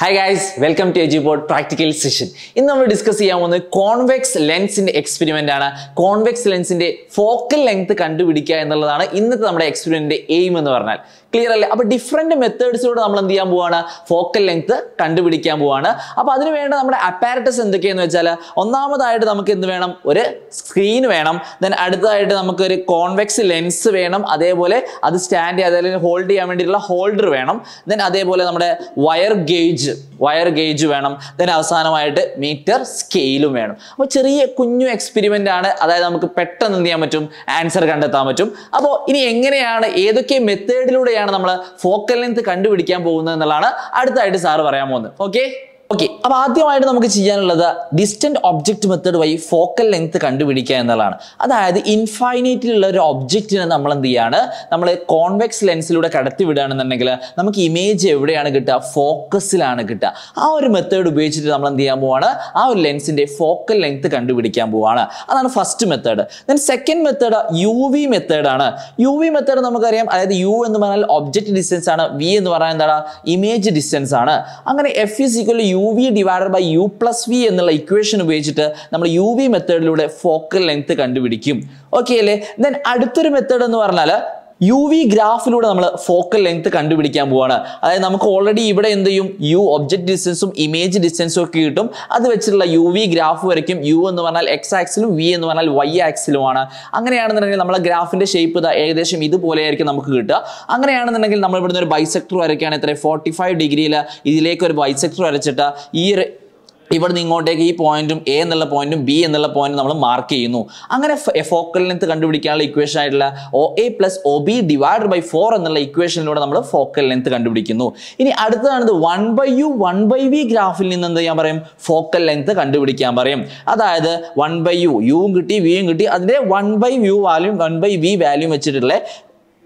Hi guys welcome to AG board practical session ഇന്ന് നമ്മൾ discuss ചെയ്യാൻ പോകുന്നത് കോൺവെക്സ് ലെൻസിൻ്റെ എക്സ്പെരിമെൻ്റ് ആണ് കോൺവെക്സ് ലെൻസിൻ്റെ ഫോക്കൽ ലെങ്ത് കണ്ടുപിടിക്കുക എന്നുള്ളതാണ് ഇന്നത്തെ നമ്മുടെ എക്സ്പെരിമെൻറ്റിൻ്റെ എയിം എന്ന് പറഞ്ഞാൽ ക്ലിയർ അല്ലേ അപ്പോൾ ഡിഫറെന്റ് മെത്തേഡ്സിലൂടെ നമ്മൾ എന്ത് ചെയ്യാൻ പോവാണ് ഫോക്കൽ ലെങ്ത് കണ്ടുപിടിക്കാൻ പോവാണ് അപ്പോൾ അതിന് വേണ്ട നമ്മുടെ അപ്പാരറ്റസ് എന്തൊക്കെയെന്ന് വെച്ചാൽ ഒന്നാമതായിട്ട് നമുക്ക് എന്ത് വേണം ഒരു സ്ക്രീൻ വേണം ദെൻ അടുത്തതായിട്ട് നമുക്ക് ഒരു കോൺവെക്സ് ലെൻസ് വേണം അതേപോലെ അത് സ്റ്റാൻഡ് ചെയ്യാൻ അല്ലെങ്കിൽ ഹോൾഡ് ചെയ്യാൻ വേണ്ടിയിട്ടുള്ള ഹോൾഡർ വേണം ദെൻ അതേപോലെ നമ്മുടെ വയർ ഗേജ് വയർ ഗേജ് വേണം ദെൻ അവസാനമായിട്ട് മീറ്റർ സ്കെയിലും വേണം അപ്പോൾ ചെറിയ കുഞ്ഞു എക്സ്പെരിമെന്റ് ആണ് അതായത് നമുക്ക് പെട്ടെന്ന് എന്ത് ചെയ്യാൻ പറ്റും ആൻസർ കണ്ടെത്താൻ പറ്റും അപ്പോൾ ഇനി എങ്ങനെയാണ് ഏതൊക്കെ മെത്തേഡിലൂടെ നമ്മൾ ഫോക്കൽ ലെങ്ത് കണ്ടുപിടിക്കാൻ പോകുന്നത് എന്നുള്ളതാണ് അടുത്തായിട്ട് സാറ് പറയാൻ പോകുന്നത് ഓക്കെ ഓക്കെ അപ്പോൾ ആദ്യമായിട്ട് നമുക്ക് ചെയ്യാനുള്ളത് ഡിസ്റ്റന്റ് ഒബ്ജക്റ്റ് മെത്തേഡ് വഴി ഫോക്കൽ ലെങ്ത് കണ്ടുപിടിക്കുക എന്നുള്ളതാണ് അതായത് ഇൻഫൈനൈറ്റിലുള്ള ഒരു ഒബ്ജക്റ്റിനെ നമ്മൾ എന്ത് ചെയ്യാണ് നമ്മൾ കോൺവെക്സ് ലെൻസിലൂടെ കടത്തി വിടുകയാണെന്നുണ്ടെങ്കിൽ നമുക്ക് ഇമേജ് എവിടെയാണ് കിട്ടുക ഫോക്കസിലാണ് കിട്ടുക ആ ഒരു മെത്തേഡ് ഉപയോഗിച്ചിട്ട് നമ്മൾ എന്ത് ചെയ്യാൻ പോവാണ് ആ ഒരു ലെൻസിന്റെ ഫോക്കൽ ലെങ്ത് കണ്ടുപിടിക്കാൻ പോവാണ് അതാണ് first method then second method U V മെത്തേഡാണ് യു വി മെത്തേഡ് നമുക്കറിയാം അതായത് യു എന്ന് പറഞ്ഞാൽ ഒബ്ജക്റ്റ് ഡിസ്റ്റൻസ് ആണ് വി എന്ന് പറഞ്ഞാൽ എന്താണ് ഇമേജ് ഡിസ്റ്റൻസ് ആണ് അങ്ങനെ F is equal U U V divided by U plus V എന്നുള്ള ഇക്വേഷൻ ഉപയോഗിച്ചിട്ട് നമ്മൾ യു വി മെത്തേഡിലൂടെ ഫോക്കൽ ലെങ്ത് കണ്ടുപിടിക്കും ഓക്കെ അല്ലേ ദെൻ അടുത്തൊരു മെത്തേഡ് എന്ന് പറഞ്ഞാൽ യു വി ഗ്രാഫിലൂടെ നമ്മൾ ഫോക്കൽ ലെങ്ത് കണ്ടുപിടിക്കാൻ പോവാണ് അതായത് നമുക്ക് ഓൾറെഡി ഇവിടെ എന്ത് ചെയ്യും യു ഒബ്ജക്ട് ഡിസ്റ്റൻസും ഇമേജ് ഡിസ്റ്റൻസും ഒക്കെ കിട്ടും അത് വെച്ചിട്ടുള്ള യു വി ഗ്രാഫ് വരയ്ക്കും യു എന്ന് പറഞ്ഞാൽ എക്സ് ആക്സിലും വി എന്ന് പറഞ്ഞാൽ വൈ ആക്സിലുമാണ് അങ്ങനെയാണെന്നുണ്ടെങ്കിൽ നമ്മളെ ഗ്രാഫിന്റെ ഷേപ്പ് ഇതാ ഏകദേശം ഇതുപോലെയായിരിക്കും നമുക്ക് കിട്ടുക അങ്ങനെയാണെന്നുണ്ടെങ്കിൽ നമ്മൾ ഇവിടുന്ന് ഒരു ബൈസെക്ടർ വരയ്ക്കുകയാണ് എത്ര ഫോർട്ടി ഫൈവ് ഡിഗ്രിയിൽ ഇതിലേക്ക് ഒരു ബൈസെക്ടർ വരച്ചിട്ട് ഈ ഇവിടുന്ന് ഇങ്ങോട്ടേക്ക് ഈ പോയിന്റും എ എന്നുള്ള പോയിന്റും ബി എന്നുള്ള പോയിന്റ് നമ്മൾ മാർക്ക് ചെയ്യുന്നു അങ്ങനെ ഫോക്കൽ ലെങ്ത് കണ്ടുപിടിക്കാനുള്ള ഇക്വേഷൻ ആയിട്ടുള്ള O A plus O B divide by four എന്നുള്ള ഇക്വേഷനിലൂടെ നമ്മൾ ഫോക്കൽ ലെങ്ത് കണ്ടുപിടിക്കുന്നു ഇനി അടുത്തതാണിത് one by U one by V ഗ്രാഫിൽ നിന്ന് എന്ത് ചെയ്യാൻ പറയും ഫോക്കൽ ലെങ്ത് കണ്ടുപിടിക്കാൻ പറയും അതായത് വൺ ബൈ യു യുവും കിട്ടി വിയും കിട്ടി അതിന്റെ one by U value one by V value വെച്ചിട്ടുള്ള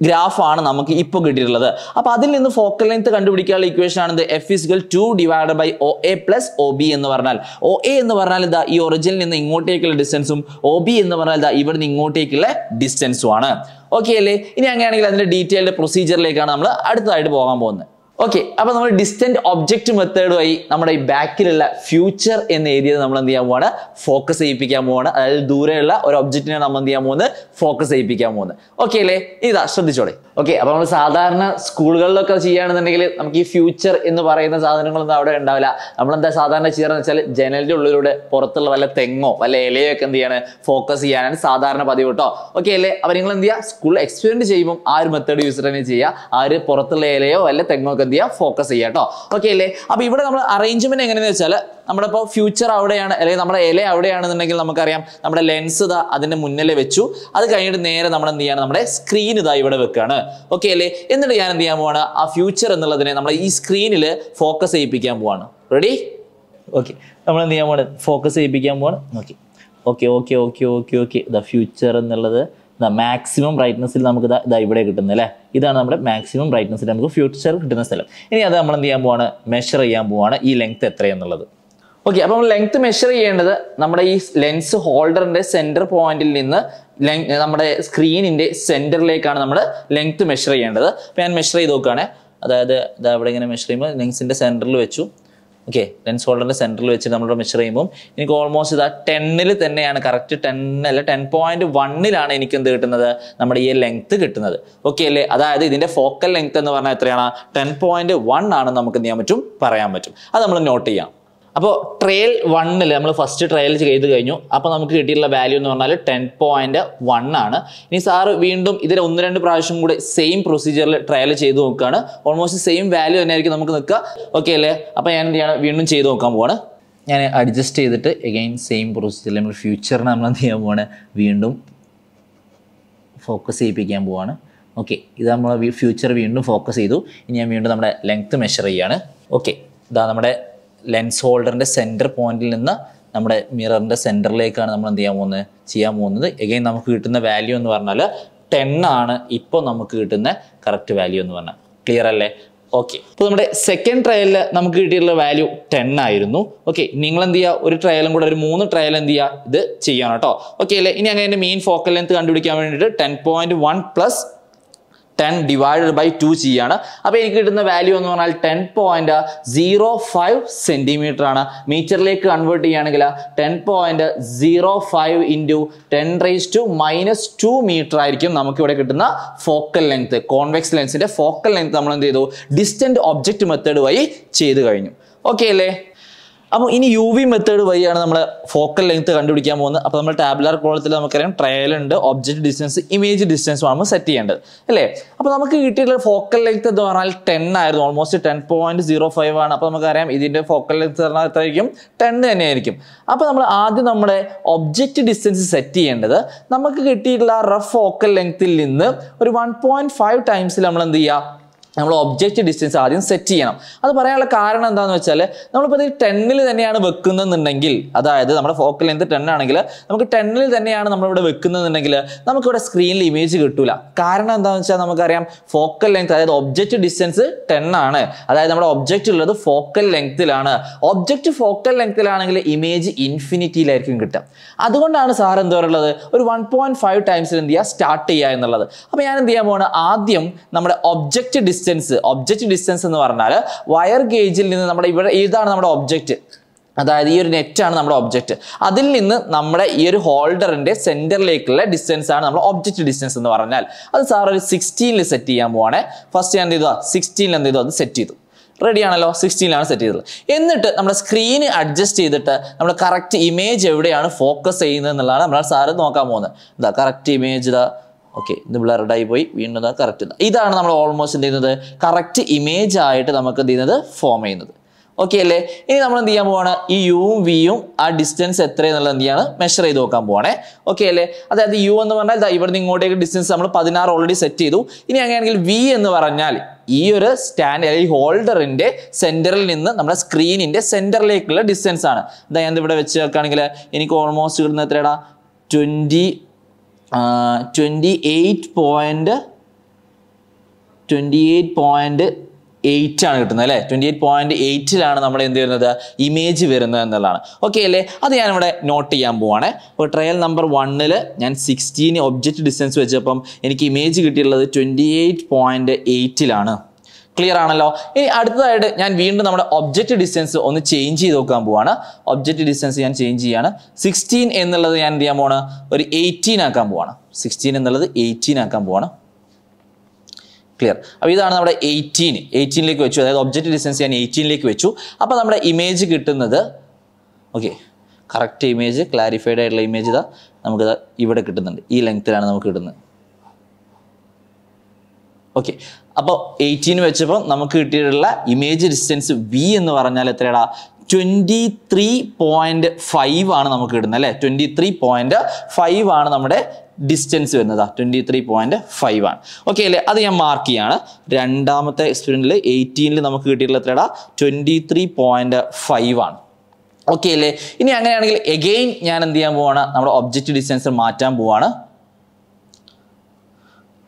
ഗ്രാഫാണ് നമുക്ക് ഇപ്പോൾ കിട്ടിയിട്ടുള്ളത് അപ്പോൾ അതിൽ നിന്ന് ഫോക്കൽ ലെങ്ത് കണ്ടുപിടിക്കാനുള്ള ഇക്വേഷൻ ആണ് ഇത് F is equal to divide by O A plus O B എന്ന് പറഞ്ഞാൽ ഒ എ എന്ന് പറഞ്ഞാൽ ഇതാ ഈ ഒറിജിനിൽ നിന്ന് ഇങ്ങോട്ടേക്കുള്ള ഡിസ്റ്റൻസും ഒ ബി എന്ന് പറഞ്ഞാൽ ഇതാ ഇവിടെ നിന്ന് ഇങ്ങോട്ടേക്കുള്ള ഡിസ്റ്റൻസും ആണ് ഓക്കെ അല്ലേ ഇനി അങ്ങനെയാണെങ്കിൽ അതിൻ്റെ ഡീറ്റെയിൽഡ് പ്രൊസീജിയറിലേക്കാണ് നമ്മൾ അടുത്തതായിട്ട് പോകാൻ പോകുന്നത് ഓക്കെ അപ്പോൾ നമ്മൾ ഡിസ്റ്റന്റ് ഒബ്ജക്റ്റ് മെത്തേഡുമായി നമ്മുടെ ഈ ബാക്കിലുള്ള ഫ്യൂച്ചർ എന്ന് എഴുതിയത് നമ്മൾ എന്ത് ചെയ്യാൻ പോവാണ് ഫോക്കസ് ചെയ്യിപ്പിക്കാൻ പോവാണ് അതായത് ദൂരെയുള്ള ഒരു ഒബ്ജക്റ്റിനെ നമ്മൾ എന്ത് ചെയ്യാൻ പോകുന്നത് ഫോക്കസ് ചെയ്യിപ്പിക്കാൻ പോകുന്നത് ഓക്കെ അല്ലേ ഇതാ ശ്രദ്ധിച്ചോളെ ഓക്കെ അപ്പോൾ നമ്മൾ സാധാരണ സ്കൂളുകളിലൊക്കെ ചെയ്യുകയാണെന്നുണ്ടെങ്കിൽ നമുക്ക് ഈ ഫ്യൂച്ചർ എന്ന് പറയുന്ന സാധനങ്ങളൊന്നും അവിടെ ഉണ്ടാവില്ല നമ്മളെന്താ സാധാരണ ചെയ്യാറെന്ന് വെച്ചാൽ ജനലിന്റെ ഉള്ളിലൂടെ പുറത്തുള്ള വല്ല തെങ്ങോ വല്ല ഇലയോ ഒക്കെ എന്ത് ചെയ്യാണ് ഫോക്കസ് ചെയ്യാനാണ് സാധാരണ പതിവ് കേട്ടോ ഓക്കെ അല്ലേ അവർ നിങ്ങൾ എന്ത് ചെയ്യുക സ്കൂളിൽ എക്സ്പെരിമെൻറ്റ് ചെയ്യുമ്പോൾ ആ ഒരു മെത്തേഡ് യൂസ് തന്നെ ചെയ്യുക ആ ഒരു പുറത്തുള്ള ഇലയോ വല്ല തെങ്ങോ നമുക്ക് എന്ത് ചെയ്യാം ഫോക്കസ് ചെയ്യാം കേട്ടോ ഓക്കെ അല്ലേ അപ്പോൾ ഇവിടെ നമ്മൾ അറേഞ്ച്മെന്റ് എങ്ങനെയാണെന്ന് വെച്ചാൽ നമ്മുടെ ഇപ്പോൾ ഫ്യൂച്ചർ അവിടെയാണ് അല്ലെങ്കിൽ നമ്മുടെ ഇല അവിടെയാണെന്നുണ്ടെങ്കിൽ നമുക്കറിയാം നമ്മുടെ ലെൻസ് ഇതാ അതിന്റെ മുന്നിലെ വെച്ചു അത് കഴിഞ്ഞിട്ട് നേരെ നമ്മൾ എന്ത് ചെയ്യാണ് നമ്മുടെ സ്ക്രീൻ ഇതാ ഇവിടെ വെക്കുകയാണ് ഓക്കെ അല്ലേ എന്നിട്ട് ഞാൻ എന്ത് ചെയ്യാൻ പോവാണ് ആ ഫ്യൂച്ചർ എന്നുള്ളതിനെ നമ്മൾ ഈ സ്ക്രീനിൽ ഫോക്കസ് ചെയ്യിപ്പിക്കാൻ പോവാണ് റെഡി ഓക്കെ നമ്മൾ എന്ത് ചെയ്യാൻ പോവാണ് ഫോക്കസ് ചെയ്യിപ്പിക്കാൻ പോവാണ് okay okay okay okay okay okay the future എന്നുള്ളത് മാക്സിമം ബ്രൈറ്റ്നസ്സിൽ നമുക്ക് ഇതാ ഇവിടെ കിട്ടുന്നത് അല്ലേ ഇതാണ് നമ്മുടെ മാക്സിമം ബ്രൈറ്റ്നസ്സിൽ നമുക്ക് ഫ്യൂച്ചർ കിട്ടുന്ന സ്ഥലം ഇനി അത് നമ്മൾ എന്ത് ചെയ്യാൻ പോവാണ് മെഷർ ചെയ്യാൻ പോവാണ് ഈ ലെങ്ത് എത്രയെന്നുള്ളത് ഓക്കെ അപ്പം ലെങ്ത് മെഷർ ചെയ്യേണ്ടത് നമ്മുടെ ഈ ലെൻസ് ഹോൾഡറിന്റെ സെന്റർ പോയിന്റിൽ നിന്ന് നമ്മുടെ സ്ക്രീനിന്റെ സെന്ററിലേക്കാണ് നമ്മൾ ലെങ്ത് മെഷർ ചെയ്യേണ്ടത് അപ്പം ഞാൻ മെഷർ ചെയ്ത് നോക്കുകയാണ് അതായത് ഇതാ ഇവിടെ ഇങ്ങനെ മെഷർ ചെയ്യുമ്പോൾ ലെങ്സിൻ്റെ സെന്ററിൽ വെച്ചു ഓക്കെ ലെൻസ് ഹോൾഡറിന്റെ സെന്ററിൽ വെച്ച് നമ്മൾ മെഷർ ചെയ്യുമ്പോൾ എനിക്ക് ഓൾമോസ്റ്റ് ഇത് ആ ടെന്നിൽ തന്നെയാണ് കറക്റ്റ് അല്ല ടെൻ പോയിന്റ് വണ്ണിലാണ് എനിക്ക് എന്ത് കിട്ടുന്നത് നമ്മുടെ ഈ ലെങ്ത്ത് കിട്ടുന്നത് ഓക്കെ അല്ലേ അതായത് ഇതിന്റെ ഫോക്കൽ ലെങ്ത് എന്ന് പറഞ്ഞാൽ എത്രയാണ് ടെൻ പോയിന്റ് വൺ ആണ് നമുക്ക് എന്ത് ചെയ്യാൻ പറ്റും പറയാൻ പറ്റും അത് നമ്മൾ നോട്ട് ചെയ്യാം അപ്പോൾ ട്രയൽ വണ്ണിൽ നമ്മൾ ഫസ്റ്റ് ട്രയൽ ചെയ്ത് കഴിഞ്ഞു അപ്പോൾ നമുക്ക് കിട്ടിയിട്ടുള്ള വാല്യൂ എന്ന് പറഞ്ഞാൽ ടെൻ പോയിന്റ് വൺ ആണ് ഇനി സാറ് വീണ്ടും ഇതിൽ ഒന്ന് രണ്ട് പ്രാവശ്യം കൂടെ സെയിം പ്രൊസീജിയറിൽ ട്രയൽ ചെയ്ത് നോക്കുകയാണ് ഓൾമോസ്റ്റ് സെയിം വാല്യൂ തന്നെ ആയിരിക്കും നമുക്ക് നിൽക്കുക ഓക്കെ അല്ലേ അപ്പോൾ ഞാൻ എന്ത് ചെയ്യണം വീണ്ടും ചെയ്ത് നോക്കാൻ പോവാണ് ഞാൻ അഡ്ജസ്റ്റ് ചെയ്തിട്ട് എഗെയിൻ സെയിം പ്രൊസീജിയറിൽ നമ്മൾ ഫ്യൂച്ചറിന് നമ്മൾ എന്ത് ചെയ്യാൻ പോവാണ് വീണ്ടും ഫോക്കസ് ചെയ്യിപ്പിക്കാൻ പോവാണ് ഓക്കെ ഇത് നമ്മൾ ഫ്യൂച്ചർ വീണ്ടും ഫോക്കസ് ചെയ്തു ഇനി ഞാൻ വീണ്ടും നമ്മുടെ ലെങ്ത്ത് മെഷർ ചെയ്യാണ് ഓക്കെ ഇതാ നമ്മുടെ ലെൻസ് ഹോൾഡറിൻ്റെ സെൻറ്റർ പോയിന്റിൽ നിന്ന് നമ്മുടെ മിററിൻ്റെ സെൻറ്ററിലേക്കാണ് നമ്മൾ എന്ത് ചെയ്യാൻ പോകുന്നത് ചെയ്യാൻ പോകുന്നത് എഗെയിൻ നമുക്ക് കിട്ടുന്ന വാല്യൂ എന്ന് പറഞ്ഞാൽ ടെൻ ആണ് ഇപ്പോൾ നമുക്ക് കിട്ടുന്ന കറക്റ്റ് വാല്യൂ എന്ന് പറഞ്ഞാൽ ക്ലിയർ അല്ലേ ഓക്കെ അപ്പോൾ നമ്മുടെ സെക്കൻഡ് ട്രയലിൽ നമുക്ക് കിട്ടിയിട്ടുള്ള വാല്യൂ ടെൻ ആയിരുന്നു ഓക്കെ നിങ്ങൾ എന്ത് ചെയ്യുക ഒരു ട്രയലും കൂടെ ഒരു മൂന്ന് ട്രയൽ എന്ത് ചെയ്യുക ഇത് ചെയ്യണം കേട്ടോ ഓക്കെ അല്ലേ ഇനി അങ്ങനെ മെയിൻ ഫോക്കൽ ലെങ്ത് കണ്ടുപിടിക്കാൻ വേണ്ടിയിട്ട് ten point one plus ten divided by two ചെയ്യാണ് അപ്പോൾ എനിക്ക് കിട്ടുന്ന വാല്യൂ എന്ന് പറഞ്ഞാൽ ten point zero five centimetre ആണ് മീറ്ററിലേക്ക് കൺവേർട്ട് ചെയ്യുകയാണെങ്കിൽ ten point zero five into ten raise to minus two metre ആയിരിക്കും നമുക്കിവിടെ കിട്ടുന്ന ഫോക്കൽ ലെങ്ത് കോൺവെക്സ് ലെൻസിന്റെ ഫോക്കൽ ലെങ്ത് നമ്മൾ എന്ത് ചെയ്തു ഡിസ്റ്റന്റ് ഒബ്ജക്റ്റ് മെത്തേഡ് വഴി ചെയ്തു കഴിഞ്ഞു ഓക്കെ അല്ലേ അപ്പോൾ ഇനി യു വി മെത്തേഡ് വഴിയാണ് നമ്മൾ ഫോക്കൽ ലെങ്ത് കണ്ടുപിടിക്കാൻ പോകുന്നത് അപ്പോൾ നമ്മൾ ടാബ്ലാർ കോളത്തിൽ നമുക്കറിയാം ട്രയൽ ഉണ്ട് ഒബ്ജക്റ്റ് ഡിസ്റ്റൻസ് ഇമേജ് ഡിസ്റ്റൻസ് ആണ് സെറ്റ് ചെയ്യേണ്ടത് അല്ലേ അപ്പോൾ നമുക്ക് കിട്ടിയിട്ടുള്ള ഫോക്കൽ ലെങ്ത് എന്ന് പറഞ്ഞാൽ ടെൻ ആയിരുന്നു almost ten point zero five ആണ് അപ്പോൾ നമുക്കറിയാം ഇതിന്റെ ഫോക്കൽ ലെങ്ത് പറഞ്ഞാൽ എത്രയായിരിക്കും ടെൻ തന്നെയായിരിക്കും അപ്പോൾ നമ്മൾ ആദ്യം നമ്മുടെ ഒബ്ജക്റ്റ് ഡിസ്റ്റൻസ് സെറ്റ് ചെയ്യേണ്ടത് നമുക്ക് കിട്ടിയിട്ടുള്ള റഫ് ഫോക്കൽ ലെങ്ത്തിൽ നിന്ന് ഒരു വൺ പോയിന്റ് ഫൈവ് ടൈംസിൽ നമ്മൾ എന്ത് ചെയ്യുക നമ്മൾ ഒബ്ജക്റ്റ് ഡിസ്റ്റൻസ് ആദ്യം സെറ്റ് ചെയ്യണം അത് പറയാനുള്ള കാരണം എന്താണെന്ന് വെച്ചാൽ നമ്മളിപ്പോൾ ഈ ടെന്നിൽ തന്നെയാണ് വെക്കുന്നതെന്നുണ്ടെങ്കിൽ അതായത് നമ്മുടെ ഫോക്കൽ ലെങ്ത് ടെൻ ആണെങ്കിൽ നമുക്ക് ടെന്നിൽ തന്നെയാണ് നമ്മളിവിടെ വെക്കുന്നതെന്നുണ്ടെങ്കിൽ നമുക്കിവിടെ സ്ക്രീനിൽ ഇമേജ് കിട്ടില്ല കാരണം എന്താണെന്ന് വെച്ചാൽ നമുക്കറിയാം ഫോക്കൽ ലെങ്ത് അതായത് ഒബ്ജക്റ്റ് ഡിസ്റ്റൻസ് ടെൻ ആണ് അതായത് നമ്മുടെ ഒബ്ജക്റ്റ് ഉള്ളത് ഫോക്കൽ ലെങ്ത്തിലാണ് ഒബ്ജക്റ്റ് ഫോക്കൽ ലെങ്ത്തിലാണെങ്കിൽ ഇമേജ് ഇൻഫിനിറ്റിയിലായിരിക്കും കിട്ടുക അതുകൊണ്ടാണ് സാർ എന്താ പറയുള്ളത് ഒരു വൺ പോയിന്റ് ഫൈവ് ടൈംസിൽ എന്ത് ചെയ്യുക സ്റ്റാർട്ട് ചെയ്യുക എന്നുള്ളത് അപ്പോൾ ഞാൻ എന്ത് ചെയ്യാൻ പോകുന്നത് ആദ്യം നമ്മുടെ object distance distance object distance എന്ന് പറഞ്ഞാൽ വയർ ഗേജിൽ നിന്ന് നമ്മുടെ ഇവിടെ ഇതാണ് നമ്മുടെ ഒബ്ജക്റ്റ് അതായത് ഈ ഒരു നെറ്റാണ് നമ്മുടെ ഒബ്ജക്റ്റ് അതിൽ നിന്ന് നമ്മുടെ ഈ ഒരു ഹോൾഡറിന്റെ സെന്ററിലേക്കുള്ള ഡിസ്റ്റൻസ് ആണ് നമ്മുടെ ഒബ്ജക്റ്റ് ഡിസ്റ്റൻസ് എന്ന് പറഞ്ഞാൽ അത് സാർ ഒരു സിക്സ്റ്റീനിൽ സെറ്റ് ചെയ്യാൻ പോവാണ് ഫസ്റ്റ് ഞാൻ എന്ത് ചെയ്തു സിക്സ്റ്റീനിൽ എന്ത് ചെയ്തു അത് സെറ്റ് ചെയ്തു റെഡി ആണല്ലോ സിക്സ്റ്റീനിലാണ് സെറ്റ് ചെയ്തത് എന്നിട്ട് നമ്മുടെ സ്ക്രീന് അഡ്ജസ്റ്റ് ചെയ്തിട്ട് നമ്മൾ കറക്റ്റ് ഇമേജ് എവിടെയാണ് ഫോക്കസ് ചെയ്യുന്നത് എന്നുള്ളതാണ് നമ്മൾ സാറ് നോക്കാൻ പോകുന്നത് ഇതാ കറക്റ്റ് ഇമേജ് ഇതാ ഓക്കെ ഇത് ബ്ലർഡായി പോയി വീണ്ടും കറക്റ്റ് ഇതാണ് നമ്മൾ ഓൾമോസ്റ്റ് എന്ത് ചെയ്യുന്നത് കറക്റ്റ് ഇമേജ് ആയിട്ട് നമുക്ക് എന്ത് ചെയ്യുന്നത് ഫോം ചെയ്യുന്നത് ഓക്കെ അല്ലേ ഇനി നമ്മൾ എന്ത് ചെയ്യാൻ പോവാണ് ഈ യുവും വിയും ആ ഡിസ്റ്റൻസ് എത്ര എന്നുള്ളത് എന്ത് ചെയ്യാണ് മെഷർ ചെയ്ത് നോക്കാൻ പോവാണേ ഓക്കെ അല്ലേ അതായത് യു എന്ന് പറഞ്ഞാൽ ഇവിടുന്ന് ഇങ്ങോട്ടേക്ക് ഡിസ്റ്റൻസ് നമ്മൾ പതിനാറ് ഓൾറെഡി സെറ്റ് ചെയ്തു ഇനി അങ്ങനെയാണെങ്കിൽ വി എന്ന് പറഞ്ഞാൽ ഈ ഒരു സ്റ്റാൻഡ് അല്ലെങ്കിൽ ഹോൾഡറിന്റെ സെന്ററിൽ നിന്ന് നമ്മുടെ സ്ക്രീനിന്റെ സെന്ററിലേക്കുള്ള ഡിസ്റ്റൻസ് ആണ് അതായത് ഇവിടെ വെച്ച് നോക്കുകയാണെങ്കിൽ എനിക്ക് ഓൾമോസ്റ്റ് കിട്ടുന്ന എത്രയാണ് twenty twenty eight point twenty eight point eight ആണ് കിട്ടുന്നത് അല്ലേ ട്വൻറ്റി എയ്റ്റ് പോയിൻറ്റ് എയ്റ്റിലാണ് നമ്മൾ എന്ത് വരുന്നത് ഇമേജ് വരുന്നത് എന്നുള്ളതാണ് ഓക്കെ അല്ലേ അത് ഞാനിവിടെ നോട്ട് ചെയ്യാൻ പോവാണ് അപ്പോൾ ട്രയൽ നമ്പർ വണ്ണിൽ ഞാൻ സിക്സ്റ്റീൻ ഒബ്ജക്റ്റ് ഡിസ്റ്റൻസ് വെച്ചപ്പം എനിക്ക് ഇമേജ് കിട്ടിയിട്ടുള്ളത് ട്വൻറ്റി എയ്റ്റ് പോയിൻറ്റ് എയ്റ്റിലാണ് ക്ലിയർ ആണല്ലോ ഇനി അടുത്തതായിട്ട് ഞാൻ വീണ്ടും നമ്മുടെ ഒബ്ജക്റ്റ് ഡിസ്റ്റൻസ് ഒന്ന് ചേഞ്ച് ചെയ്ത് നോക്കാൻ പോവാണ് ഒബ്ജക്റ്റ് ഡിസ്റ്റൻസ് ഞാൻ ചേഞ്ച് ചെയ്യാണ് സിക്സ്റ്റീൻ എന്നുള്ളത് ഞാൻ എന്ത് ചെയ്യാൻ പോവാണ് ഒരു എയ്റ്റീൻ ആക്കാൻ പോവാണ് സിക്സ്റ്റീൻ എന്നുള്ളത് എയ്റ്റീൻ ആക്കാൻ പോവാണ് ക്ലിയർ അപ്പോൾ ഇതാണ് നമ്മുടെ എയ്റ്റീൻ എയ്റ്റീനിലേക്ക് വെച്ചു അതായത് ഒബ്ജക്റ്റ് ഡിസ്റ്റൻസ് ഞാൻ എയ്റ്റീനിലേക്ക് വെച്ചു അപ്പോൾ നമ്മുടെ ഇമേജ് കിട്ടുന്നത് ഓക്കെ കറക്റ്റ് ഇമേജ് ക്ലാരിഫൈഡ് ആയിട്ടുള്ള ഇമേജ് ഇതാ നമുക്കിത് ഇവിടെ കിട്ടുന്നുണ്ട് ഈ ലെങ്ത്തിലാണ് നമുക്ക് കിട്ടുന്നത് ഓക്കെ അപ്പോൾ എയ്റ്റീൻ വെച്ചപ്പോൾ നമുക്ക് കിട്ടിയിട്ടുള്ള ഇമേജ് ഡിസ്റ്റൻസ് വി എന്ന് പറഞ്ഞാൽ എത്രയാടാ ട്വൻറ്റി ത്രീ പോയിൻറ്റ് ഫൈവ് ആണ് നമുക്ക് കിട്ടുന്നത് അല്ലേ ട്വൻറ്റി ത്രീ പോയിൻറ്റ് ഫൈവ് ആണ് നമ്മുടെ ഡിസ്റ്റൻസ് വരുന്നത് ട്വൻറ്റി ത്രീ പോയിൻറ്റ് ഫൈവ് ആണ് ഓക്കെ അല്ലേ അത് ഞാൻ മാർക്ക് ചെയ്യാണ് രണ്ടാമത്തെ എക്സ്പീരിയൻറ്റിൽ എയ്റ്റീനിൽ നമുക്ക് കിട്ടിയിട്ടുള്ള എത്രയാടാ ട്വൻറ്റി ത്രീ പോയിൻറ്റ് ഫൈവ് ആണ് ഓക്കെ അല്ലേ ഇനി അങ്ങനെയാണെങ്കിൽ എഗെയിൻ ഞാൻ എന്ത് ചെയ്യാൻ പോവാണ് നമ്മുടെ ഒബ്ജക്റ്റ് ഡിസ്റ്റൻസ് മാറ്റാൻ പോവാണ്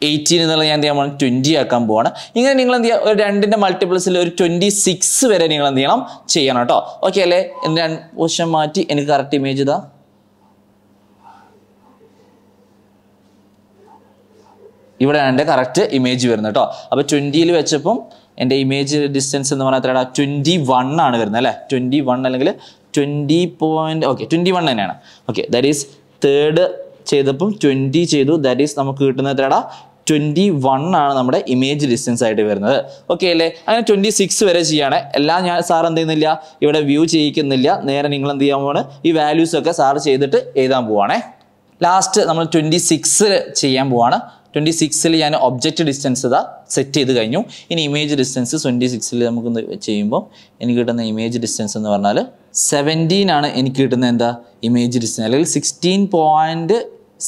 എയ്റ്റീൻ എന്നുള്ളത് ഞാൻ എന്ത് ചെയ്യാൻ പോകണം ട്വൻറ്റി ആക്കാൻ പോവാണ് ഇങ്ങനെ നിങ്ങൾ എന്ത് ചെയ്യുക ഒരു രണ്ടിൻ്റെ മൾട്ടിപ്ലസിൽ ഒരു ട്വൻറ്റി സിക്സ് വരെ നിങ്ങൾ എന്ത് ചെയ്യണം ചെയ്യണം കേട്ടോ ഓക്കെ അല്ലേ രണ്ട് പൊസിഷൻ മാറ്റി എനിക്ക് കറക്റ്റ് ഇമേജ് ഇതാ ഇവിടെയാണ് എൻ്റെ കറക്റ്റ് ഇമേജ് വരുന്നത് കേട്ടോ അപ്പോൾ ട്വൻറ്റിയിൽ വെച്ചപ്പം എൻ്റെ ഇമേജ് ഡിസ്റ്റൻസ് എന്ന് പറഞ്ഞാൽ എത്രയാണ് ട്വൻറ്റി വൺ ആണ് വരുന്നത് അല്ലേ ട്വൻറ്റി വൺ അല്ലെങ്കിൽ twenty point okay twenty one തന്നെയാണ് ഓക്കെ ദാറ്റ് ഈസ് തേർഡ് ചെയ്തപ്പം ട്വൻറ്റി ചെയ്തു ദാറ്റ് ഈസ് നമുക്ക് കിട്ടുന്ന എത്രടാ ട്വൻറ്റി വൺ ആണ് നമ്മുടെ ഇമേജ് ഡിസ്റ്റൻസ് ആയിട്ട് വരുന്നത് ഓക്കെ അല്ലേ അങ്ങനെ ട്വൻറ്റി സിക്സ് വരെ ചെയ്യാണ് എല്ലാം ഞാൻ സാർ എന്ത് ചെയ്യുന്നില്ല ഇവിടെ വ്യൂ ചെയ്യിക്കുന്നില്ല നേരെ നിങ്ങൾ എന്ത് ചെയ്യാൻ പോവാണ് ഈ വാല്യൂസ് ഒക്കെ സാർ ചെയ്തിട്ട് എഴുതാൻ പോവാണേ ലാസ്റ്റ് നമ്മൾ ട്വൻറ്റി സിക്സിൽ ചെയ്യാൻ പോവാണ് ട്വൻറ്റി സിക്സിൽ ഞാൻ ഒബ്ജക്റ്റ് ഡിസ്റ്റൻസ് ഇതാ സെറ്റ് ചെയ്ത് കഴിഞ്ഞു ഇനി ഇമേജ് ഡിസ്റ്റൻസ് ട്വൻറ്റി സിക്സിൽ നമുക്ക് ചെയ്യുമ്പോൾ എനിക്ക് കിട്ടുന്ന ഇമേജ് ഡിസ്റ്റൻസ് എന്ന് പറഞ്ഞാൽ സെവൻറ്റീൻ ആണ് എനിക്ക് കിട്ടുന്ന എന്താ ഇമേജ് ഡിസ്റ്റൻസ് അല്ലെങ്കിൽ സിക്സ്റ്റീൻ പോയിൻറ്റ്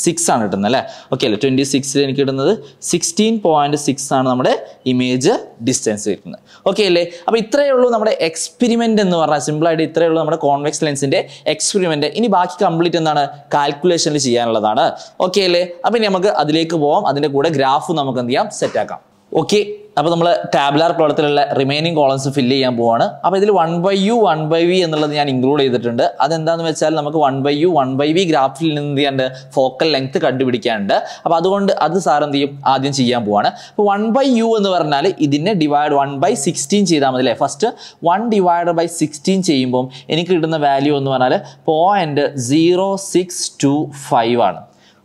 സിക്സ് ആണ് കിട്ടുന്നത് അല്ലേ ഓക്കെ അല്ലേ ട്വൻറ്റി സിക്സിൽ എനിക്ക് കിട്ടുന്നത് സിക്സ്റ്റീൻ പോയിൻറ്റ് സിക്സ് ആണ് നമ്മുടെ ഇമേജ് ഡിസ്റ്റൻസ് കിട്ടുന്നത് ഓക്കെ അല്ലേ അപ്പോൾ ഇത്രയേ ഉള്ളൂ നമ്മുടെ എക്സ്പെരിമെൻ്റ് എന്ന് പറഞ്ഞാൽ സിമ്പിളായിട്ട് ഇത്രയേ ഉള്ളൂ നമ്മുടെ കോൺവെക്സ് ലെൻസിൻ്റെ എക്സ്പെരിമെൻ്റ് ഇനി ബാക്കി കംപ്ലീറ്റ് എന്താണ് കാൽക്കുലേഷനിൽ ചെയ്യാനുള്ളതാണ് ഓക്കെ അല്ലേ അപ്പോൾ ഇനി നമുക്ക് അതിലേക്ക് പോവാം അതിൻ്റെ കൂടെ ഗ്രാഫ് നമുക്ക് എന്ത് ചെയ്യാം സെറ്റാക്കാം ഓക്കെ അപ്പോൾ നമ്മൾ ടാബ്ലാർ പ്രോളത്തിലുള്ള റിമൈനിങ് കോളംസ് ഫില്ല് ചെയ്യാൻ പോവാണ് അപ്പോൾ ഇതിൽ one by U one by v എന്നുള്ളത് ഞാൻ ഇൻക്ലൂഡ് ചെയ്തിട്ടുണ്ട് അതെന്താണെന്ന് വെച്ചാൽ നമുക്ക് one by U one by V ഗ്രാഫിൽ നിന്ന് എന്ത് ചെയ്യാണ്ട് ഫോക്കൽ ലെങ്ത് കണ്ടുപിടിക്കാനുണ്ട് അപ്പോൾ അതുകൊണ്ട് അത് സാർ എന്ത് ചെയ്യും ആദ്യം ചെയ്യാൻ പോവാണ് അപ്പോൾ വൺ ബൈ യു എന്ന് പറഞ്ഞാൽ ഇതിനെ ഡിവൈഡ് വൺ ബൈ സിക്സ്റ്റീൻ ചെയ്താൽ മതി അല്ലേ first one divide by sixteen ചെയ്യുമ്പോൾ എനിക്ക് കിട്ടുന്ന വാല്യൂ എന്ന് പറഞ്ഞാൽ point zero six two five ആണ്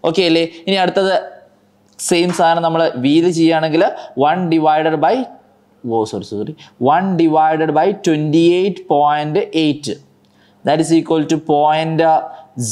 ഓക്കെ അല്ലേ ഇനി അടുത്തത് സെയിം സാധനം നമ്മൾ വീതി ചെയ്യുകയാണെങ്കിൽ one divided by oh sorry sorry one divided by twenty eight point eight that is equal to point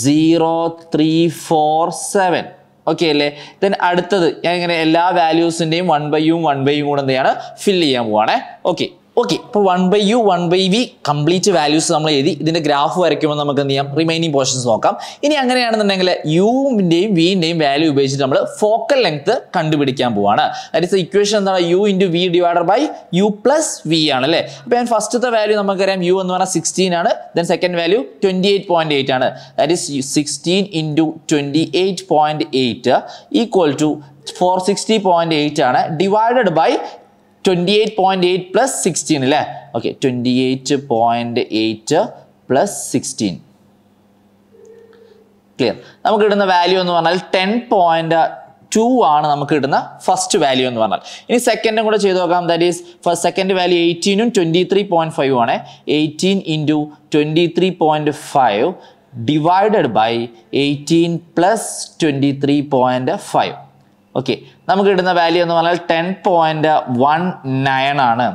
zero three four seven okay അല്ലേ ദെൻ അടുത്തത് ഞാൻ ഇങ്ങനെ എല്ലാ വാല്യൂസിൻ്റെയും വൺ ബൈയും വൺ ബൈയും കൂടെ എന്തെയാണ് ഫില്ല് ചെയ്യാൻ പോവാണേ ഓക്കെ ഓക്കെ ഇപ്പോൾ one by U one by v complete values നമ്മൾ എഴുതി ഇതിൻ്റെ ഗ്രാഫ് വരയ്ക്കുമ്പോൾ നമുക്ക് എന്ത് ചെയ്യാം റിമൈനിങ് പോർഷൻസ് നോക്കാം ഇനി അങ്ങനെയാണെന്നുണ്ടെങ്കിൽ യുവിൻ്റെയും വിൻ്റെയും വാല്യൂ ഉപയോഗിച്ച് നമ്മൾ ഫോക്കൽ ലെങ്ത് കണ്ടുപിടിക്കാൻ പോവാണ് അതായത് ഇക്വേഷൻ എന്താണ് u into v divider by U plus v ആണ് അല്ലേ അപ്പോൾ ഞാൻ ഫസ്റ്റത്തെ വാല്യൂ നമുക്കറിയാം യു എന്ന് പറഞ്ഞാൽ സിക്സ്റ്റീൻ ആണ് then second value twenty eight point eight ആണ് that is sixteen into twenty eight point eight equal to four sixty point eight ആണ് divided by twenty eight point eight plus sixteen അല്ലേ okay twenty eight point eight plus sixteen clear നമുക്ക് ഇടുന്ന value എന്ന് പറഞ്ഞാൽ ten point to ആണ് നമുക്ക് കിട്ടുന്ന first value എന്ന് പറഞ്ഞാൽ ഇനി സെക്കൻഡും കൂടെ ചെയ്ത് നോക്കാം that is first second value എയ്റ്റീനും ട്വൻറ്റി ത്രീ പോയിൻറ്റ് ഫൈവ് ആണ് eighteen into twenty three point five divided by eighteen plus twenty three point five okay നമുക്ക് കിട്ടുന്ന വാല്യൂ എന്ന് പറഞ്ഞാൽ ടെൻ പോയിന്റ് വൺ നയൻ ആണ്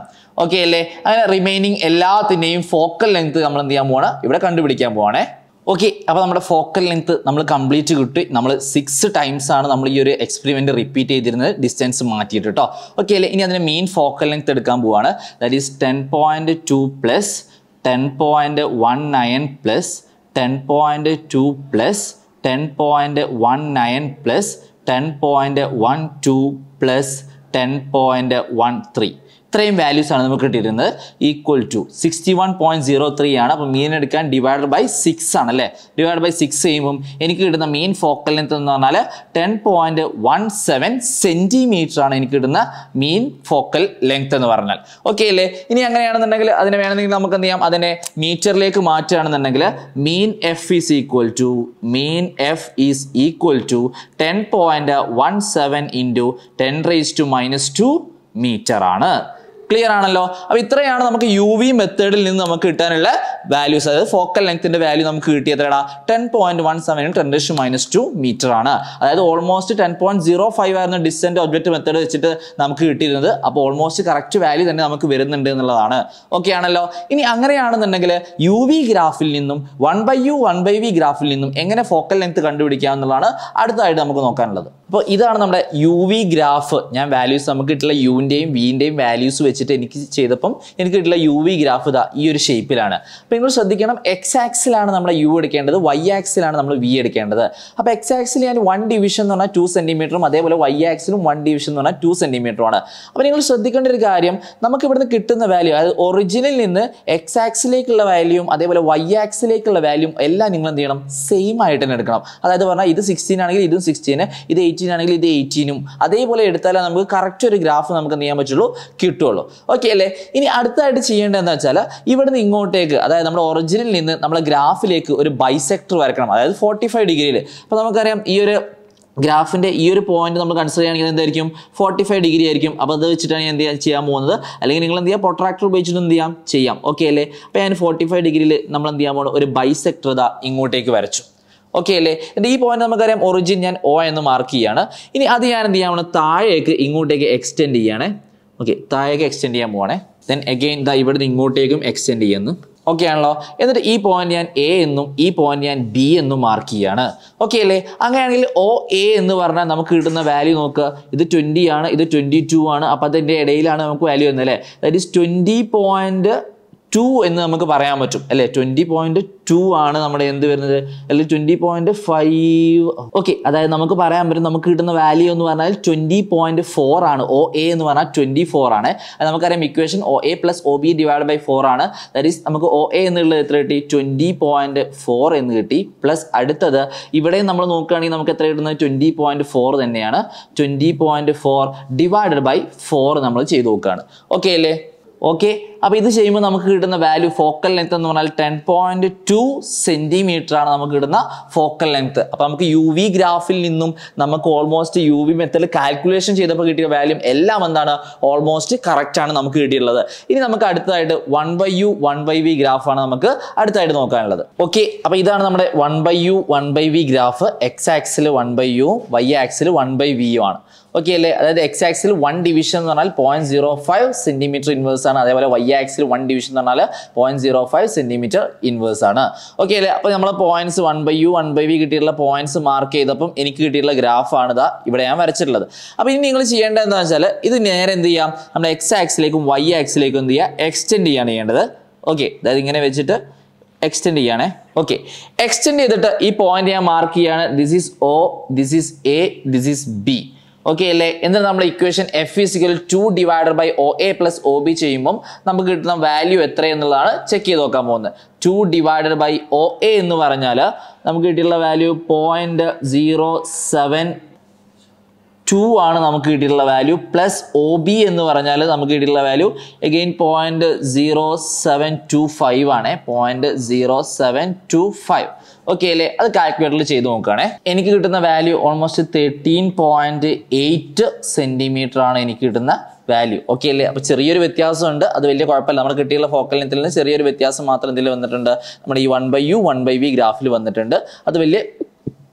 ഓക്കെ അല്ലേ അങ്ങനെ റിമൈനിങ് എല്ലാത്തിൻ്റെയും ഫോക്കൽ ലെങ്ത് നമ്മൾ എന്ത് ചെയ്യാൻ പോവാണ് ഇവിടെ കണ്ടുപിടിക്കാൻ പോവാണേ ഓക്കെ അപ്പോൾ നമ്മുടെ ഫോക്കൽ ലെങ്ത് നമ്മൾ കംപ്ലീറ്റ് കിട്ടി നമ്മൾ സിക്സ് ടൈംസ് ആണ് നമ്മൾ ഈ ഒരു എക്സ്പെരിമെൻ്റ് റിപ്പീറ്റ് ചെയ്തിരുന്നത് ഡിസ്റ്റൻസ് മാറ്റിയിട്ട് കേട്ടോ ഓക്കെ അല്ലേ ഇനി അതിന്റെ മെയിൻ ഫോക്കൽ ലെങ്ത് എടുക്കാൻ പോവാണ് that is ten point two plus ten point one nine plus ten point two plus ten point one nine plus 10.12 plus 10.13. ഇത്രയും ആണ് നമുക്ക് കിട്ടിയിരുന്നത് equal to sixty one zero three ആണ് അപ്പോൾ മീൻ എടുക്കാൻ ഡിവൈഡ് ബൈ സിക്സ് ആണ് അല്ലേ ഡിവൈഡ് ബൈ സിക്സ് ചെയ്യുമ്പം എനിക്ക് കിട്ടുന്ന മീൻ ഫോക്കൽ ലെങ്ത് എന്ന് പറഞ്ഞാൽ ten point one seven centimetre ആണ് എനിക്ക് കിട്ടുന്ന മീൻ ഫോക്കൽ ലെങ്ത് എന്ന് പറഞ്ഞാൽ ഓക്കെ അല്ലേ ഇനി അങ്ങനെയാണെന്നുണ്ടെങ്കിൽ അതിനെ വേണമെങ്കിൽ നമുക്ക് എന്ത് ചെയ്യാം അതിനെ മീറ്ററിലേക്ക് മാറ്റുകയാണെന്നുണ്ടെങ്കിൽ mean f is equal to mean f is equal to ten point one seven into ten raise to minus two ആണ് ക്ലിയർ ആണല്ലോ അപ്പൊ ഇത്രയാണ് നമുക്ക് യു വി മെത്തേഡിൽ നിന്ന് നമുക്ക് കിട്ടാനുള്ള വാല്യൂസ് അതായത് ഫോക്കൽ ലെങ്ത്തിന്റെ വാല്യൂ നമുക്ക് കിട്ടിയത് ten point one seven ten dash minus two metre ആണ് അതായത് almost ten point zero five ആയിരുന്ന ഡിസ്റ്റന്റ് ഒബ്ജക്ട് മെത്തേഡ് വെച്ചിട്ട് നമുക്ക് കിട്ടിയിരുന്നത് അപ്പോൾ ഓൾമോസ്റ്റ് കറക്റ്റ് വാല്യൂ തന്നെ നമുക്ക് വരുന്നുണ്ട് എന്നുള്ളതാണ് ഓക്കെ ആണല്ലോ ഇനി അങ്ങനെയാണെന്നുണ്ടെങ്കിൽ യു വി ഗ്രാഫിൽ നിന്നും one by U one by V ഗ്രാഫിൽ നിന്നും എങ്ങനെ ഫോക്കൽ ലെങ്ത് കണ്ടുപിടിക്കാം എന്നുള്ളതാണ് അടുത്തതായിട്ട് നമുക്ക് നോക്കാനുള്ളത് അപ്പോൾ ഇതാണ് നമ്മുടെ യു വി ഗ്രാഫ് ഞാൻ വാല്യൂസ് നമുക്ക് കിട്ടുള്ള യുവിൻ്റെയും വിൻ്റെയും വാല്യൂസ് വെച്ച് വെച്ചിട്ട് എനിക്ക് ചെയ്തപ്പം എനിക്ക് കിട്ടിയിട്ടുള്ള യു വി ഗ്രാഫ് ഇതാ ഈ ഒരു ഷേപ്പിലാണ് അപ്പോൾ നിങ്ങൾ ശ്രദ്ധിക്കണം എക്സ് ആക്സിലാണ് നമ്മൾ യു എടുക്കേണ്ടത് വൈ ആക്സിലാണ് നമ്മൾ വി എടുക്കേണ്ടത് അപ്പോൾ എക്സ് ആക്സിൽ ഞാൻ വൺ ഡിവിഷൻ എന്ന് പറഞ്ഞാൽ ടു സെൻറ്റിമീറ്ററും അതേപോലെ വൈ ആക്സിലും വൺ ഡിവിഷൻ എന്ന് പറഞ്ഞാൽ ടു സെൻറ്റിമീറ്ററുമാണ് അപ്പോൾ നിങ്ങൾ ശ്രദ്ധിക്കേണ്ട ഒരു കാര്യം നമുക്ക് ഇവിടുന്ന് കിട്ടുന്ന വാല്യൂ അതായത് ഒറിജിനിൽ നിന്ന് എക്സ് ആക്സിലേക്കുള്ള വാല്യൂ അതേപോലെ വൈ ആക്സിലേക്കുള്ള വാല്യൂ എല്ലാം നിങ്ങൾ എന്ത് ചെയ്യണം സെയിം ആയിട്ട് തന്നെ എടുക്കണം അതായത് പറഞ്ഞാൽ ഇത് സിക്സ്റ്റീൻ ആണെങ്കിൽ ഇതും സിക്സ്റ്റീന് ഇത് എയ്റ്റീൻ ആണെങ്കിൽ ഇത് എയ്റ്റീനും അതേപോലെ എടുത്താലേ നമുക്ക് കറക്റ്റ് ഒരു ഗ്രാഫ് നമുക്ക് എന്ത് ചെയ്യാൻ പറ്റുള്ളൂ കിട്ടുള്ളൂ ഓക്കെ അല്ലേ ഇനി അടുത്തായിട്ട് ചെയ്യേണ്ടതെന്ന് വെച്ചാൽ ഇവിടുന്ന് ഇങ്ങോട്ടേക്ക് അതായത് നമ്മുടെ ഒറിജിനിൽ നിന്ന് നമ്മുടെ ഗ്രാഫിലേക്ക് ഒരു ബൈസെക്ടർ വരക്കണം അതായത് ഫോർട്ടി ഫൈവ് ഡിഗ്രിയിൽ അപ്പോൾ നമുക്കറിയാം ഈ ഒരു ഗ്രാഫിൻ്റെ ഈ ഒരു പോയിന്റ് നമ്മൾ കൺസിഡർ ചെയ്യുകയാണെങ്കിൽ എന്തായിരിക്കും ഫോർട്ടി ഫൈവ് ഡിഗ്രി ആയിരിക്കും അപ്പോൾ അത് വെച്ചിട്ടാണ് ഞാൻ എന്ത് ചെയ്യാൻ ചെയ്യാൻ പോകുന്നത് അല്ലെങ്കിൽ നിങ്ങൾ എന്ത് ചെയ്യുക പ്രൊട്രാക്ടർ ഉപയോഗിച്ചിട്ട് എന്ത് ചെയ്യാം ചെയ്യാം ഓക്കെ അല്ലേ അപ്പോൾ ഞാൻ ഫോർട്ടി ഫൈവ് ഡിഗ്രിയിൽ നമ്മൾ എന്ത് ചെയ്യാൻ പോകുന്നത് ഒരു ബൈസെക്ടർ ഇതാ ഇങ്ങോട്ടേക്ക് വരച്ചു ഓക്കെ അല്ലേ എൻ്റെ ഈ പോയിന്റ് നമുക്കറിയാം ഒറിജിൻ ഞാൻ ഒ എന്ന് മാർക്ക് ചെയ്യാണ് ഇനി അത് ഞാൻ എന്ത് ചെയ്യാൻ താഴേക്ക് ഇങ്ങോട്ടേക്ക് എക്സ്റ്റെൻഡ് ചെയ്യണേ ഓക്കെ താഴേക്ക് എക്സ്റ്റെൻഡ് ചെയ്യാൻ പോവാണേ ദെൻ അഗെയിൻ ദാ ഇവിടെ നിന്ന് ഇങ്ങോട്ടേക്കും എക്സ്റ്റെൻഡ് ചെയ്യുന്നു ഓക്കെ ആണല്ലോ എന്നിട്ട് ഈ പോയിന്റ് ഞാൻ എ എന്നും ഈ പോയിന്റ് ഞാൻ ബി എന്നും മാർക്ക് ചെയ്യാണ് ഓക്കെ അല്ലേ അങ്ങനെയാണെങ്കിൽ ഒ എ എന്ന് പറഞ്ഞാൽ നമുക്ക് കിട്ടുന്ന വാല്യൂ നോക്കുക ഇത് ട്വൻറ്റി ആണ് ഇത് ട്വൻറ്റി ടു ആണ് അപ്പോൾ അതിൻ്റെ ഇടയിലാണ് നമുക്ക് വാല്യൂ വന്നത് അല്ലേ that is twenty point two എന്ന് നമുക്ക് പറയാൻ പറ്റും അല്ലെ ട്വന്റി പോയിന്റ് ടു ആണ് നമ്മുടെ എന്ത് വരുന്നത് അല്ലെങ്കിൽ ട്വന്റി പോയിന്റ് ഫൈവ് ഓക്കെ അതായത് നമുക്ക് പറയാൻ പറ്റും നമുക്ക് കിട്ടുന്ന വാല്യൂ എന്ന് പറഞ്ഞാൽ ട്വന്റി പോയിന്റ് ഫോർ ആണ് ഒ എ എന്ന് പറഞ്ഞാൽ ട്വന്റി ഫോർ ആണ് അത് നമുക്കറിയാം equation O A plus O B divide by four ആണ് ദാറ്റ് ഈസ് നമുക്ക് ഒ എ എന്നുള്ളത് എത്ര കിട്ടി ട്വന്റി പോയിന്റ് ഫോർ എന്ന് കിട്ടി പ്ലസ് അടുത്തത് ഇവിടെ നമ്മൾ നോക്കുകയാണെങ്കിൽ നമുക്ക് എത്ര കിട്ടുന്നത് ട്വന്റി പോയിന്റ് ഫോർ തന്നെയാണ് twenty point four divide by four നമ്മൾ ചെയ്ത് നോക്കുകയാണ് ഓക്കെ അല്ലേ ഓക്കെ അപ്പോൾ ഇത് ചെയ്യുമ്പോൾ നമുക്ക് കിട്ടുന്ന വാല്യൂ ഫോക്കൽ ലെങ്ത് എന്ന് പറഞ്ഞാൽ ടെൻ പോയിൻറ്റ് ടു സെൻറ്റിമീറ്റർ ആണ് നമുക്ക് കിട്ടുന്ന ഫോക്കൽ ലെങ്ത് അപ്പോൾ നമുക്ക് യു വി ഗ്രാഫിൽ നിന്നും നമുക്ക് almost u V method calculation ചെയ്തപ്പോൾ കിട്ടിയ വാല്യൂ എല്ലാം എന്താണ് ഓൾമോസ്റ്റ് കറക്റ്റ് ആണ് നമുക്ക് കിട്ടിയിട്ടുള്ളത് ഇനി നമുക്ക് അടുത്തതായിട്ട് one by U one by v ഗ്രാഫാണ് നമുക്ക് അടുത്തായിട്ട് നോക്കാനുള്ളത് ഓക്കെ അപ്പോൾ ഇതാണ് നമ്മുടെ one by U one by v graph x ആക്സിൽ വൺ ബൈ യു വൈ ആക്സിൽ വൺ ബൈ യു ആണ് ഓക്കെ അല്ലേ അതായത് എക്സ് ആക്സിൽ വൺ ഡിവിഷൻ എന്ന് പറഞ്ഞാൽ point zero five centimetre inverse ആണ് അതേപോലെ വൈ ആക്സിൽ വൺ ഡിവിഷൻ എന്ന് പറഞ്ഞാൽ point zero five centimetre inverse ആണ് ഓക്കെ അല്ലേ അപ്പോൾ നമ്മൾ points one by U one by v കിട്ടിയിട്ടുള്ള പോയിന്റ്സ് മാർക്ക് ചെയ്തപ്പം എനിക്ക് കിട്ടിയിട്ടുള്ള ആണ് ഇതാ ഇവിടെ ഞാൻ വരച്ചിട്ടുള്ളത് അപ്പോൾ ഇനി നിങ്ങൾ ചെയ്യേണ്ടതെന്ന് വെച്ചാൽ ഇത് നേരെ എന്ത് ചെയ്യാം നമ്മുടെ എക്സ് ആക്സിലേക്കും വൈ ആക്സിലേക്കും എന്ത് ചെയ്യുക എക്സ്റ്റെൻഡ് ചെയ്യാണ് ചെയ്യേണ്ടത് ഓക്കെ അതായത് ഇങ്ങനെ വെച്ചിട്ട് എക്സ്റ്റെൻഡ് ചെയ്യാണേ ഓക്കെ എക്സ്റ്റെൻഡ് ചെയ്തിട്ട് ഈ പോയിന്റ് ഞാൻ മാർക്ക് ചെയ്യാണ് this is O this is A this is B okay അല്ലേ എന്നിട്ട് നമ്മൾ equation f is equal two divided by O A plus O B ചെയ്യുമ്പോൾ നമുക്ക് കിട്ടുന്ന വാല്യൂ എത്ര എന്നുള്ളതാണ് ചെക്ക് ചെയ്ത് നോക്കാൻ പോകുന്നത് two divided by O A എന്ന് പറഞ്ഞാൽ നമുക്ക് കിട്ടിയിട്ടുള്ള value point zero seven two ആണ് നമുക്ക് കിട്ടിയിട്ടുള്ള വാല്യൂ പ്ലസ് ഒ ബി എന്ന് പറഞ്ഞാൽ നമുക്ക് കിട്ടിയിട്ടുള്ള value again point zero seven two five ആണ് point zero seven two five okay അല്ലേ അത് കാൽക്കുലേറ്ററിൽ ചെയ്ത് നോക്കുകയാണേ എനിക്ക് കിട്ടുന്ന value almost thirteen point eight centimetre ആണ് എനിക്ക് കിട്ടുന്ന വാല്യൂ ഓക്കെ അല്ലേ അപ്പോൾ ചെറിയൊരു വ്യത്യാസമുണ്ട് അത് വലിയ കുഴപ്പമില്ല നമ്മൾ കിട്ടിയിട്ടുള്ള ഫോക്കൽ ലെങ്ത്തിൽ നിന്ന് ചെറിയൊരു വ്യത്യാസം മാത്രം എന്തെങ്കിലും വന്നിട്ടുണ്ട് നമ്മുടെ ഈ one by U one by V ഗ്രാഫിൽ വന്നിട്ടുണ്ട് അത് വലിയ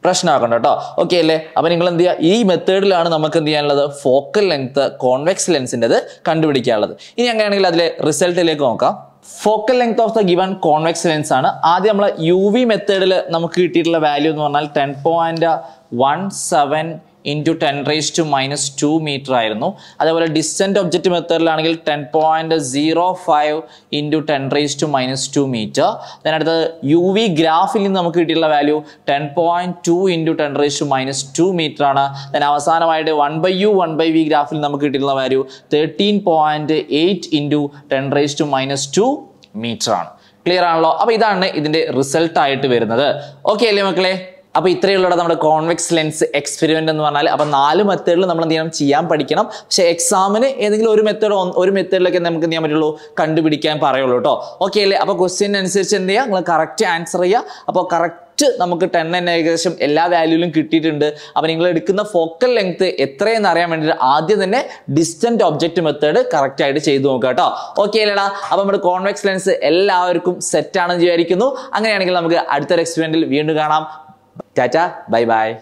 പ്രശ്നമാക്കണ്ട കേട്ടോ ഓക്കെ അല്ലേ അപ്പം നിങ്ങൾ എന്ത് ചെയ്യുക ഈ മെത്തേഡിലാണ് നമുക്ക് എന്ത് ചെയ്യാനുള്ളത് ഫോക്കൽ ലെങ്ത് കോൺവെക്സ് ലെൻസിൻ്റെത് കണ്ടുപിടിക്കാനുള്ളത് ഇനി അങ്ങനെയാണെങ്കിൽ അതിലെ റിസൾട്ടിലേക്ക് നോക്കാം focal length of the given convex lens ആണ് ആദ്യം നമ്മൾ യു വി മെത്തേഡിൽ നമുക്ക് കിട്ടിയിട്ടുള്ള വാല്യൂ എന്ന് പറഞ്ഞാൽ ten point one seven into ten raise to minus two metre ആയിരുന്നു അതേപോലെ ഡിസ്റ്റൻറ്റ് ഒബ്ജക്റ്റ് മെത്തേഡിലാണെങ്കിൽ ten point zero five into ten raise to minus two metre അതിനടുത്ത് യു വി ഗ്രാഫിൽ നിന്ന് നമുക്ക് കിട്ടിയിട്ടുള്ള value ten point two into ten raise to minus two metre ആണ് then അവസാനമായിട്ട് one by U one by V ഗ്രാഫിൽ നമുക്ക് കിട്ടിയിട്ടുള്ള value thirteen point eight into ten raise to minus two metre ആണ് ക്ലിയർ ആണല്ലോ അപ്പോൾ ഇതാണ് ഇതിൻ്റെ റിസൾട്ട് ആയിട്ട് വരുന്നത് ഓക്കെ അല്ലേ മക്കളെ അപ്പോൾ ഇത്രയുള്ളത് നമ്മുടെ കോൺവെക്സ് ലെൻസ് എക്സ്പെരിമെന്റ് എന്ന് പറഞ്ഞാൽ അപ്പോൾ നാല് മെത്തേഡിൽ നമ്മൾ എന്ത് ചെയ്യണം ചെയ്യാൻ പഠിക്കണം പക്ഷേ എക്സാമിന് ഏതെങ്കിലും ഒരു മെത്തേഡ് ഒരു മെത്തേഡിലൊക്കെ നമുക്ക് എന്ത് ചെയ്യാൻ പറ്റുള്ളൂ കണ്ടുപിടിക്കാൻ പറയുള്ളൂ കേട്ടോ ഓക്കെ അല്ലേ അപ്പോൾ ക്വസ്റ്റ്യൻ അനുസരിച്ച് എന്ത് ചെയ്യുക നിങ്ങൾ കറക്റ്റ് ആൻസർ ചെയ്യുക അപ്പോൾ കറക്റ്റ് നമുക്ക് ടെൻ തന്നെ ഏകദേശം എല്ലാ വാല്യൂലും കിട്ടിയിട്ടുണ്ട് അപ്പോൾ നിങ്ങൾ എടുക്കുന്ന ഫോക്കൽ ലെങ്ത് എത്രയെന്ന് അറിയാൻ വേണ്ടിയിട്ട് ആദ്യം തന്നെ ഡിസ്റ്റന്റ് ഒബ്ജക്റ്റ് മെത്തേഡ് കറക്റ്റ് ആയിട്ട് ചെയ്തു നോക്കുക കേട്ടോ ഓക്കെ അല്ലേടാ അപ്പോൾ നമ്മുടെ കോൺവെക്സ് ലെൻസ് എല്ലാവർക്കും സെറ്റ് ആണെന്ന് വിചാരിക്കുന്നു അങ്ങനെയാണെങ്കിൽ നമുക്ക് അടുത്തൊരു എക്സ്പെരിമെന്റിൽ വീണ്ടും കാണാം Cha cha, bye bye.